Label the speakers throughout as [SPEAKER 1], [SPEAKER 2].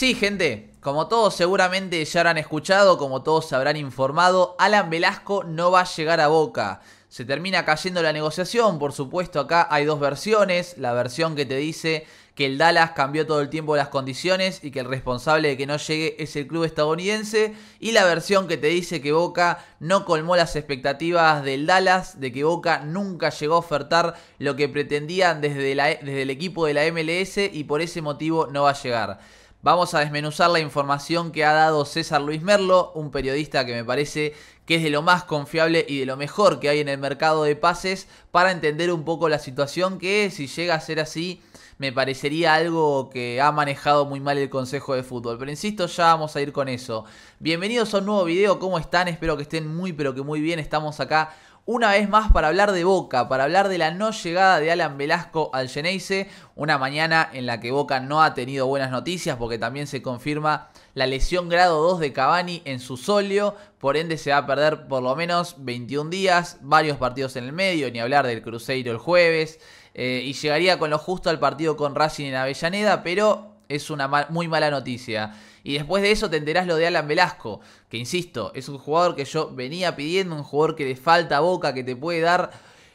[SPEAKER 1] Sí, gente, como todos seguramente ya habrán escuchado, como todos habrán informado, Alan Velasco no va a llegar a Boca. Se termina cayendo la negociación, por supuesto, acá hay dos versiones, la versión que te dice que el Dallas cambió todo el tiempo las condiciones y que el responsable de que no llegue es el club estadounidense, y la versión que te dice que Boca no colmó las expectativas del Dallas, de que Boca nunca llegó a ofertar lo que pretendían desde, e, desde el equipo de la MLS y por ese motivo no va a llegar vamos a desmenuzar la información que ha dado César Luis Merlo, un periodista que me parece que es de lo más confiable y de lo mejor que hay en el mercado de pases para entender un poco la situación que si llega a ser así me parecería algo que ha manejado muy mal el Consejo de Fútbol. Pero insisto, ya vamos a ir con eso. Bienvenidos a un nuevo video, ¿cómo están? Espero que estén muy pero que muy bien. Estamos acá una vez más para hablar de Boca, para hablar de la no llegada de Alan Velasco al Geneise, una mañana en la que Boca no ha tenido buenas noticias porque también se confirma la lesión grado 2 de Cavani en su solio, por ende se va a perder por lo menos 21 días, varios partidos en el medio, ni hablar del Cruzeiro el jueves, eh, y llegaría con lo justo al partido con Racing en Avellaneda, pero es una muy mala noticia. Y después de eso te enterás lo de Alan Velasco, que insisto, es un jugador que yo venía pidiendo, un jugador que le falta boca, que te puede dar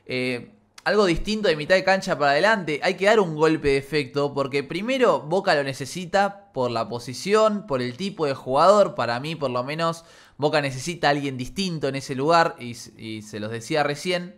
[SPEAKER 1] eh, algo distinto de mitad de cancha para adelante. Hay que dar un golpe de efecto, porque primero Boca lo necesita por la posición, por el tipo de jugador, para mí por lo menos Boca necesita a alguien distinto en ese lugar, y se los decía recién.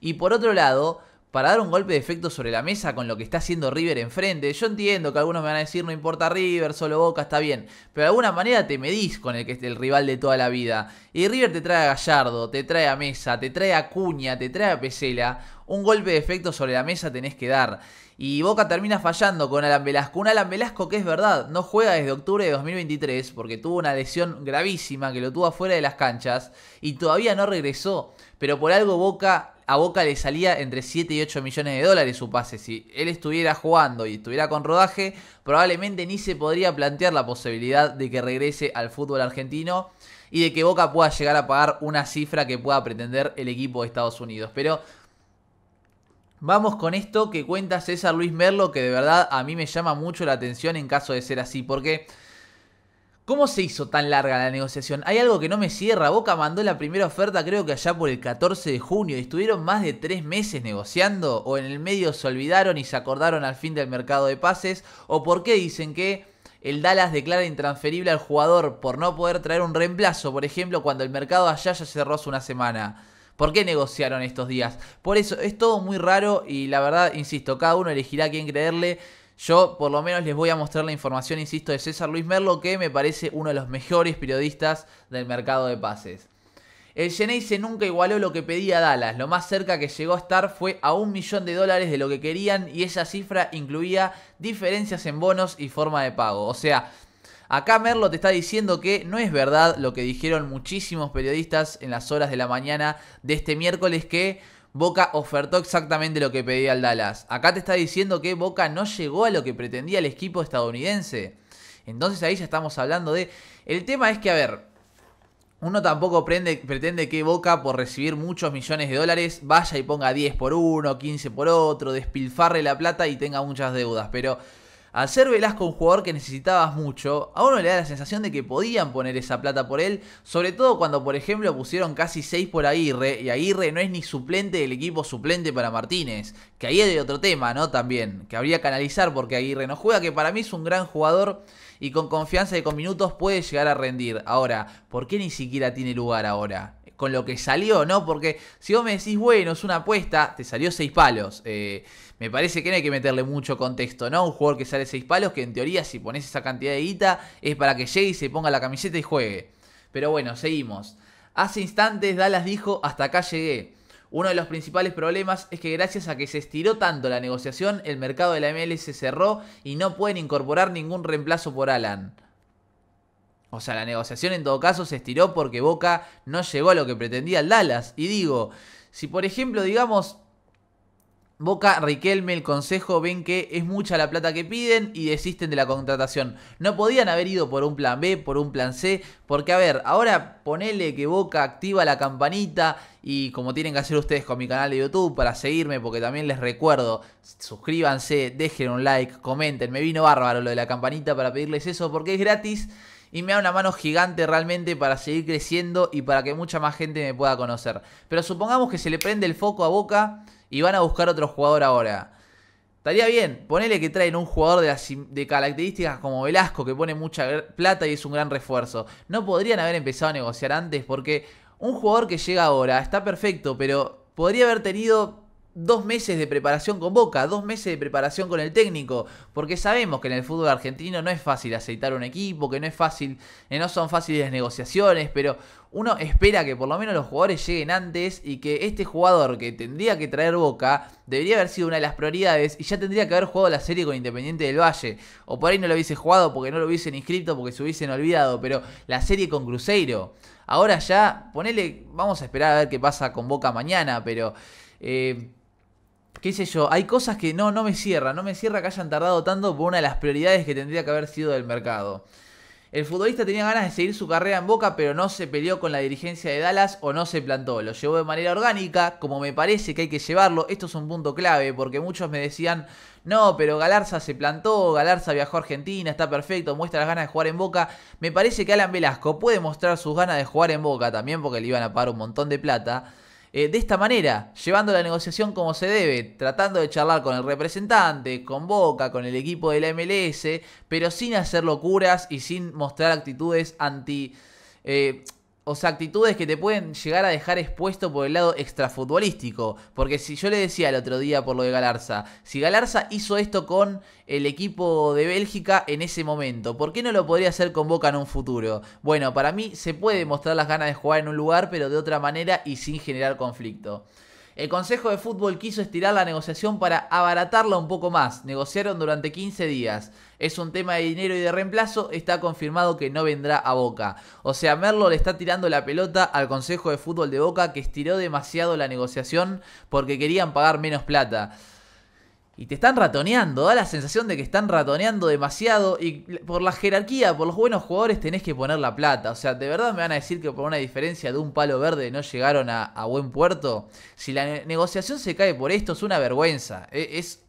[SPEAKER 1] Y por otro lado, para dar un golpe de efecto sobre la mesa con lo que está haciendo River enfrente. Yo entiendo que algunos me van a decir no importa River, solo Boca está bien, pero de alguna manera te medís con el que es el rival de toda la vida. Y River te trae a Gallardo, te trae a Mesa, te trae a Cuña, te trae a Pesela. Un golpe de efecto sobre la mesa tenés que dar. Y Boca termina fallando con Alan Velasco. Un Alan Velasco que es verdad, no juega desde octubre de 2023 porque tuvo una lesión gravísima que lo tuvo afuera de las canchas y todavía no regresó. Pero por algo Boca a Boca le salía entre 7 y 8 millones de dólares su pase. Si él estuviera jugando y estuviera con rodaje, probablemente ni se podría plantear la posibilidad de que regrese al fútbol argentino y de que Boca pueda llegar a pagar una cifra que pueda pretender el equipo de Estados Unidos. Pero vamos con esto que cuenta César Luis Merlo, que de verdad a mí me llama mucho la atención en caso de ser así, porque ¿Cómo se hizo tan larga la negociación? Hay algo que no me cierra. Boca mandó la primera oferta creo que allá por el 14 de junio estuvieron más de tres meses negociando o en el medio se olvidaron y se acordaron al fin del mercado de pases o por qué dicen que el Dallas declara intransferible al jugador por no poder traer un reemplazo, por ejemplo, cuando el mercado allá ya cerró hace una semana. ¿Por qué negociaron estos días? Por eso es todo muy raro y la verdad, insisto, cada uno elegirá quién creerle. Yo por lo menos les voy a mostrar la información, insisto, de César Luis Merlo, que me parece uno de los mejores periodistas del mercado de pases. El Geneise nunca igualó lo que pedía Dallas. Lo más cerca que llegó a estar fue a un millón de dólares de lo que querían y esa cifra incluía diferencias en bonos y forma de pago. O sea, acá Merlo te está diciendo que no es verdad lo que dijeron muchísimos periodistas en las horas de la mañana de este miércoles que Boca ofertó exactamente lo que pedía al Dallas. Acá te está diciendo que Boca no llegó a lo que pretendía el equipo estadounidense. Entonces ahí ya estamos hablando de... El tema es que, a ver, uno tampoco pretende que Boca, por recibir muchos millones de dólares, vaya y ponga 10 por uno, 15 por otro, despilfarre la plata y tenga muchas deudas. Pero al ser Velasco un jugador que necesitabas mucho, a uno le da la sensación de que podían poner esa plata por él, sobre todo cuando por ejemplo pusieron casi 6 por Aguirre, y Aguirre no es ni suplente del equipo suplente para Martínez, que ahí es de otro tema, ¿no? También, que habría que analizar porque Aguirre no juega, que para mí es un gran jugador y con confianza y con minutos puede llegar a rendir. Ahora, ¿por qué ni siquiera tiene lugar ahora? Con lo que salió, ¿no? Porque si vos me decís, bueno, es una apuesta, te salió 6 palos. Eh, me parece que no hay que meterle mucho contexto, ¿no? Un jugador que sale seis palos, que en teoría si pones esa cantidad de guita es para que llegue y se ponga la camiseta y juegue. Pero bueno, seguimos. Hace instantes Dallas dijo, hasta acá llegué. Uno de los principales problemas es que gracias a que se estiró tanto la negociación, el mercado de la ML se cerró y no pueden incorporar ningún reemplazo por Alan. O sea, la negociación en todo caso se estiró porque Boca no llegó a lo que pretendía el Dallas. Y digo, si por ejemplo, digamos, Boca, Riquelme, el consejo ven que es mucha la plata que piden y desisten de la contratación. No podían haber ido por un plan B, por un plan C, porque a ver, ahora ponele que Boca activa la campanita y como tienen que hacer ustedes con mi canal de YouTube para seguirme, porque también les recuerdo, suscríbanse, dejen un like, comenten, me vino bárbaro lo de la campanita para pedirles eso porque es gratis y me da una mano gigante realmente para seguir creciendo y para que mucha más gente me pueda conocer. Pero supongamos que se le prende el foco a Boca y van a buscar otro jugador ahora. Estaría bien, ponele que traen un jugador de, de características como Velasco, que pone mucha plata y es un gran refuerzo. No podrían haber empezado a negociar antes porque un jugador que llega ahora está perfecto, pero podría haber tenido dos meses de preparación con Boca, dos meses de preparación con el técnico, porque sabemos que en el fútbol argentino no es fácil aceitar un equipo, que no es fácil, eh, no son fáciles las negociaciones, pero uno espera que por lo menos los jugadores lleguen antes y que este jugador que tendría que traer Boca debería haber sido una de las prioridades y ya tendría que haber jugado la serie con Independiente del Valle, o por ahí no lo hubiese jugado porque no lo hubiesen inscrito porque se hubiesen olvidado, pero la serie con Cruzeiro. Ahora ya, ponele, vamos a esperar a ver qué pasa con Boca mañana, pero eh, qué sé yo, hay cosas que no, no me cierra, no me cierra que hayan tardado tanto por una de las prioridades que tendría que haber sido del mercado. El futbolista tenía ganas de seguir su carrera en Boca, pero no se peleó con la dirigencia de Dallas o no se plantó. Lo llevó de manera orgánica, como me parece que hay que llevarlo. Esto es un punto clave, porque muchos me decían, no, pero Galarza se plantó, Galarza viajó a Argentina, está perfecto, muestra las ganas de jugar en Boca. Me parece que Alan Velasco puede mostrar sus ganas de jugar en Boca también, porque le iban a pagar un montón de plata. Eh, de esta manera, llevando la negociación como se debe, tratando de charlar con el representante, con Boca, con el equipo de la MLS, pero sin hacer locuras y sin mostrar actitudes anti... Eh, o sea, actitudes que te pueden llegar a dejar expuesto por el lado extrafutbolístico. Porque si yo le decía el otro día por lo de Galarza, si Galarza hizo esto con el equipo de Bélgica en ese momento, ¿por qué no lo podría hacer con Boca en un futuro? Bueno, para mí se puede mostrar las ganas de jugar en un lugar, pero de otra manera y sin generar conflicto. El Consejo de Fútbol quiso estirar la negociación para abaratarla un poco más. Negociaron durante 15 días. Es un tema de dinero y de reemplazo. Está confirmado que no vendrá a Boca. O sea, Merlo le está tirando la pelota al Consejo de Fútbol de Boca que estiró demasiado la negociación porque querían pagar menos plata. Y te están ratoneando, da la sensación de que están ratoneando demasiado y por la jerarquía, por los buenos jugadores tenés que poner la plata. O sea, de verdad me van a decir que por una diferencia de un palo verde no llegaron a, buen puerto. Si la negociación se cae por esto es una vergüenza. E-, es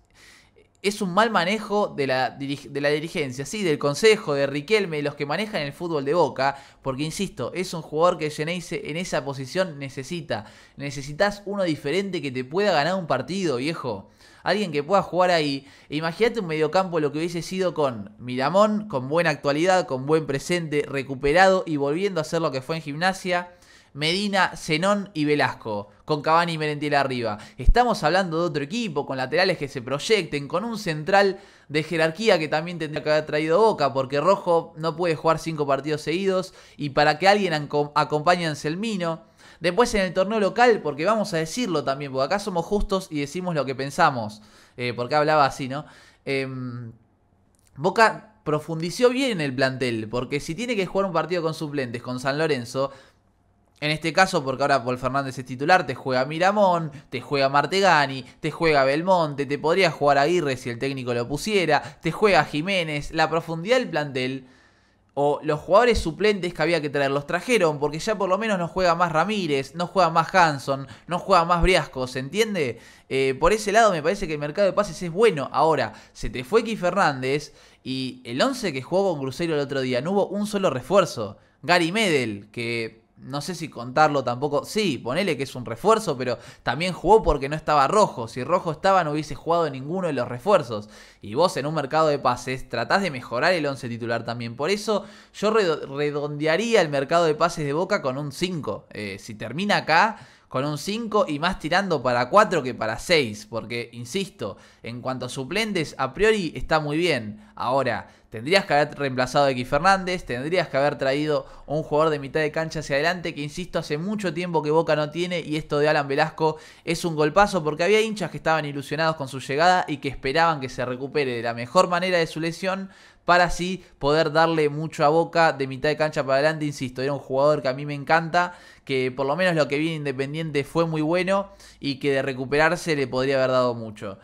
[SPEAKER 1] es un mal manejo de la, de la dirigencia, sí, del consejo, de Riquelme, de los que manejan el fútbol de Boca, porque insisto, es un jugador que Geneise en esa posición necesita. Necesitas uno diferente que te pueda ganar un partido, viejo. Alguien que pueda jugar ahí. E imagínate un mediocampo lo que hubiese sido con Miramón, con buena actualidad, con buen presente, recuperado y volviendo a ser lo que fue en gimnasia. Medina, Zenón y Velasco, con Cavani y Merentiel arriba. Estamos hablando de otro equipo, con laterales que se proyecten, con un central de jerarquía que también tendría que haber traído Boca, porque Rojo no puede jugar cinco partidos seguidos y para que alguien acompañe a Anselmino. Después en el torneo local, porque vamos a decirlo también, porque acá somos justos y decimos lo que pensamos, eh, porque hablaba así, ¿no? Em, Boca profundizó bien en el plantel, porque si tiene que jugar un partido con suplentes, con San Lorenzo, en este caso, porque ahora Paul Fernández es titular, te juega Miramón, te juega Martegani, te juega Belmonte, te podría jugar Aguirre si el técnico lo pusiera, te juega Jiménez, la profundidad del plantel. O los jugadores suplentes que había que traer, los trajeron, porque ya por lo menos no juega más Ramírez, no juega más Hanson, no juega más Briasco, ¿se entiende? Eh, por ese lado me parece que el mercado de pases es bueno. Ahora, se te fue Key Fernández y el 11 que jugó con Cruzeiro el otro día, no hubo un solo refuerzo. Gary Medel, que no sé si contarlo tampoco. Sí, ponele que es un refuerzo, pero también jugó porque no estaba Rojo. Si Rojo estaba, no hubiese jugado ninguno de los refuerzos. Y vos en un mercado de pases tratás de mejorar el 11 titular también. Por eso yo redondearía el mercado de pases de Boca con un 5. Eh, si termina acá, con un 5 y más tirando para 4 que para 6, porque, insisto, en cuanto a suplentes, a priori está muy bien. Ahora, tendrías que haber reemplazado a X Fernández, tendrías que haber traído un jugador de mitad de cancha hacia adelante, que, insisto, hace mucho tiempo que Boca no tiene, y esto de Alan Velasco es un golpazo, porque había hinchas que estaban ilusionados con su llegada y que esperaban que se recupere de la mejor manera de su lesión, para así poder darle mucho a Boca de mitad de cancha para adelante, insisto, era un jugador que a mí me encanta, que por lo menos lo que vi en Independiente fue muy bueno y que de recuperarse le podría haber dado mucho.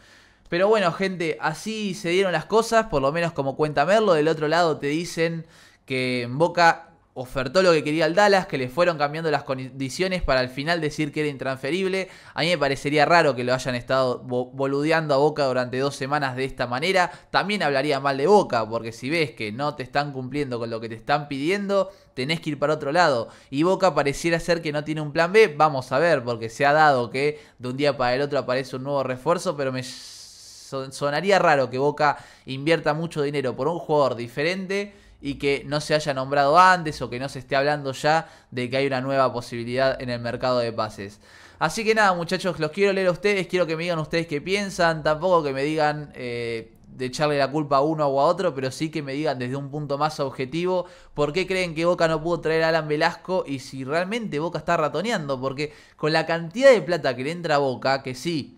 [SPEAKER 1] Pero bueno, gente, así se dieron las cosas, por lo menos como cuenta Merlo. Del otro lado te dicen que en Boca ofertó lo que quería al Dallas, que le fueron cambiando las condiciones para al final decir que era intransferible. A mí me parecería raro que lo hayan estado boludeando a Boca durante dos semanas de esta manera. También hablaría mal de Boca, porque si ves que no te están cumpliendo con lo que te están pidiendo, tenés que ir para otro lado. Y Boca pareciera ser que no tiene un plan B, vamos a ver, porque se ha dado que de un día para el otro aparece un nuevo refuerzo, pero me sonaría raro que Boca invierta mucho dinero por un jugador diferente y que no se haya nombrado antes o que no se esté hablando ya de que hay una nueva posibilidad en el mercado de pases. Así que nada, muchachos, los quiero leer a ustedes, quiero que me digan ustedes qué piensan, tampoco que me digan eh, de echarle la culpa a uno o a otro, pero sí que me digan desde un punto más objetivo por qué creen que Boca no pudo traer a Alan Velasco y si realmente Boca está ratoneando, porque con la cantidad de plata que le entra a Boca, que sí,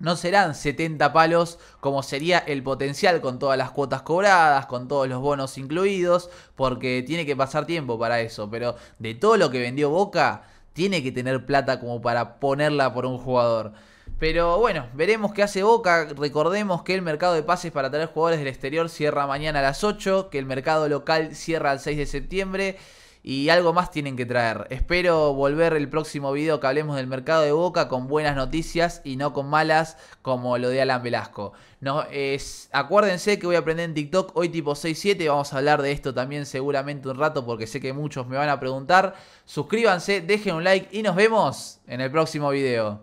[SPEAKER 1] no serán 70 palos como sería el potencial con todas las cuotas cobradas, con todos los bonos incluidos, porque tiene que pasar tiempo para eso. Pero de todo lo que vendió Boca, tiene que tener plata como para ponerla por un jugador. Pero bueno, veremos qué hace Boca. Recordemos que el mercado de pases para traer jugadores del exterior cierra mañana a las 8, que el mercado local cierra el 6 de septiembre y algo más tienen que traer. Espero volver el próximo video que hablemos del mercado de Boca con buenas noticias y no con malas como lo de Alan Velasco. No, es, acuérdense que voy a aprender en TikTok hoy tipo 6-7, vamos a hablar de esto también seguramente un rato porque sé que muchos me van a preguntar. Suscríbanse, dejen un like y nos vemos en el próximo video.